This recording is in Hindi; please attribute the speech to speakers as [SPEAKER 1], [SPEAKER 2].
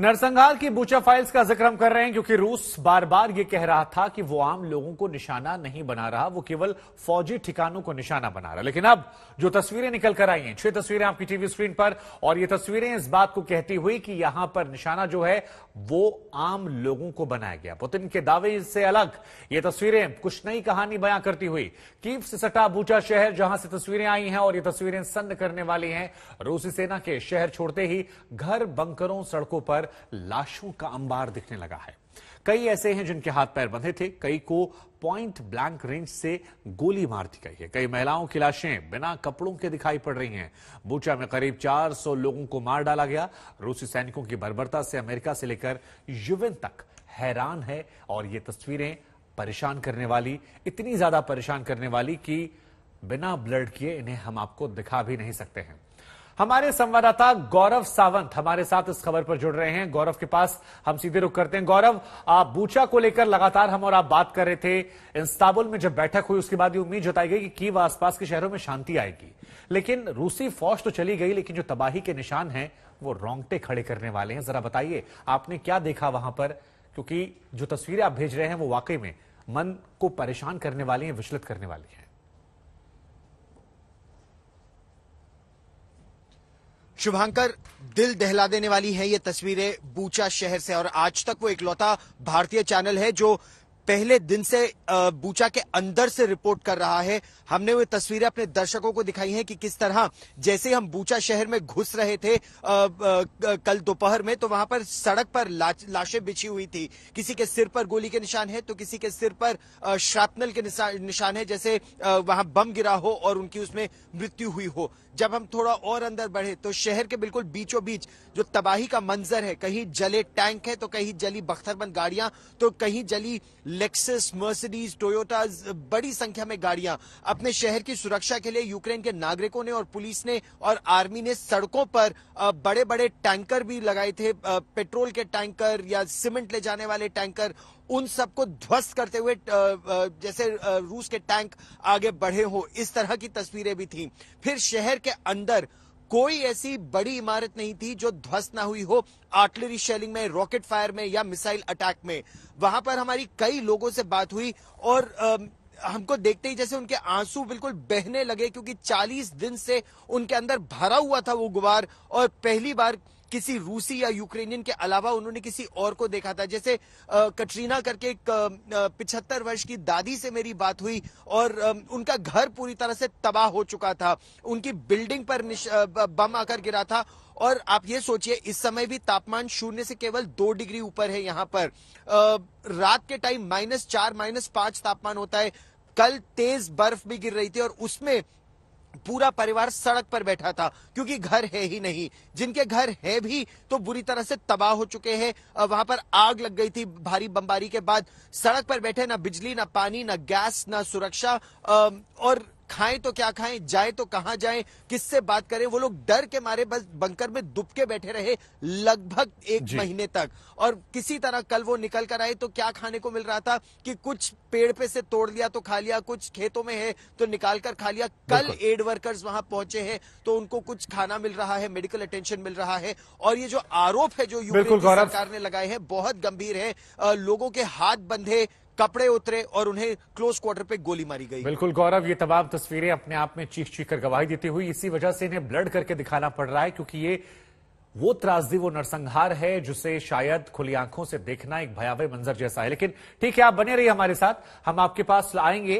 [SPEAKER 1] नरसंहार की बूचा फाइल्स का जिक्र हम कर रहे हैं क्योंकि रूस बार बार ये कह रहा था कि वो आम लोगों को निशाना नहीं बना रहा वो केवल फौजी ठिकानों को निशाना बना रहा लेकिन अब जो तस्वीरें निकल कर आई हैं छह तस्वीरें आपकी टीवी स्क्रीन पर और ये तस्वीरें इस बात को कहती हुई कि यहां पर निशाना जो है वो आम लोगों को बनाया गया पुतिन के दावे से अलग ये तस्वीरें कुछ नई कहानी बयां करती हुई कीव से सटा बूचा शहर जहां से तस्वीरें आई हैं और ये तस्वीरें सन्न करने वाली हैं रूसी सेना के शहर छोड़ते ही घर बंकरों सड़कों पर लाशों का अंबार दिखने लगा है कई ऐसे हैं जिनके हाथ पैर बंधे थे कई को पॉइंट ब्लैंक रेंज से गोली मार दी गई है कई महिलाओं की लाशें बिना कपड़ों के दिखाई पड़ रही हैं बूचा में करीब 400 लोगों को मार डाला गया रूसी सैनिकों की बर्बरता से अमेरिका से लेकर युवन तक हैरान है और ये तस्वीरें परेशान करने वाली इतनी ज्यादा परेशान करने वाली कि बिना ब्लड किए इन्हें हम आपको दिखा भी नहीं सकते हैं हमारे संवाददाता गौरव सावंत हमारे साथ इस खबर पर जुड़ रहे हैं गौरव के पास हम सीधे रुक करते हैं गौरव आप बूचा को लेकर लगातार हम और आप बात कर रहे थे इंस्ताबुल में जब बैठक हुई उसके बाद ये उम्मीद जताई गई कि कीव आसपास के शहरों में शांति आएगी लेकिन रूसी फौज तो चली गई लेकिन जो तबाही के निशान है वो रोंगटे खड़े करने वाले हैं जरा बताइए आपने क्या देखा वहां पर क्योंकि जो तस्वीरें आप भेज रहे हैं वो वाकई में मन को परेशान करने वाली हैं विचलित करने वाली हैं शुभांकर दिल दहला देने वाली
[SPEAKER 2] है ये तस्वीरें बूचा शहर से और आज तक वो इकलौता भारतीय चैनल है जो पहले दिन से बूचा के अंदर से रिपोर्ट कर रहा है हमने वो तस्वीरें अपने दर्शकों को दिखाई हैं कि किस तरह जैसे हम बूचा शहर में घुस रहे थे कल दोपहर में तो वहां पर सड़क पर लाशें बिछी हुई थी किसी के सिर पर गोली के निशान है तो किसी के सिर पर श्रापनल के निशान है जैसे वहां बम गिरा हो और उनकी उसमें मृत्यु हुई हो जब हम थोड़ा और अंदर बढ़े तो शहर के बिल्कुल बीचों बीच जो तबाही का मंजर है कहीं जले टैंक है तो कहीं जली बख्तरबंद गाड़ियां तो कहीं जली लेक्सिस मर्सिडीज टोयोटा बड़ी संख्या में गाड़ियां अपने शहर की सुरक्षा के लिए यूक्रेन के नागरिकों ने और पुलिस ने और आर्मी ने सड़कों पर बड़े बड़े टैंकर भी लगाए थे पेट्रोल के टैंकर या सीमेंट ले जाने वाले टैंकर उन सबको ध्वस्त करते हुए जैसे रूस के टैंक आगे बढ़े हो इस तरह की तस्वीरें भी थी फिर शहर के अंदर कोई ऐसी बड़ी इमारत नहीं थी जो ध्वस्त ना हुई हो आर्टिलरी शेलिंग में रॉकेट फायर में या मिसाइल अटैक में वहां पर हमारी कई लोगों से बात हुई और आ, हमको देखते ही जैसे उनके आंसू बिल्कुल बहने लगे क्योंकि 40 दिन से उनके अंदर भरा हुआ था वो गुबार और पहली बार किसी रूसी या यूक्रेनियन के अलावा उन्होंने किसी और को देखा था जैसे कटरीना करके पिछहत्तर वर्ष की दादी से मेरी बात हुई और उनका घर पूरी तरह से तबाह हो चुका था उनकी बिल्डिंग पर बम आकर गिरा था और आप ये सोचिए इस समय भी तापमान शून्य से केवल दो डिग्री ऊपर है यहाँ पर रात के टाइम माइनस चार माइनस पांच तापमान होता है कल तेज बर्फ भी गिर रही थी और उसमें पूरा परिवार सड़क पर बैठा था क्योंकि घर है ही नहीं जिनके घर है भी तो बुरी तरह से तबाह हो चुके हैं वहां पर आग लग गई थी भारी बमबारी के बाद सड़क पर बैठे ना बिजली ना पानी ना गैस ना सुरक्षा और खाएं तो क्या खाएं जाए तो कहां जाएं किससे बात करें वो लोग डर के मारे बस बंकर में दुबके बैठे रहे लगभग एक महीने तक और किसी तरह कल वो निकल कर आए तो क्या खाने को मिल रहा था कि कुछ पेड़ पे से तोड़ लिया तो खा लिया कुछ खेतों में है तो निकाल कर खा लिया कल एड वर्कर्स वहां पहुंचे हैं तो उनको कुछ खाना मिल रहा है मेडिकल अटेंशन मिल रहा है और ये जो आरोप है जो यूपी सरकार ने लगाए हैं बहुत गंभीर है लोगों के हाथ बंधे कपड़े
[SPEAKER 1] उतरे और उन्हें क्लोज क्वार्टर पे गोली मारी गई बिल्कुल गौरव ये तमाम तस्वीरें अपने आप में चीख चीख कर गवाही देती हुई इसी वजह से इन्हें ब्लड करके दिखाना पड़ रहा है क्योंकि ये वो त्रासदी वो नरसंहार है जिसे शायद खुली आंखों से देखना एक भयावह मंजर जैसा है लेकिन ठीक है आप बने रहिए हमारे साथ हम आपके पास आएंगे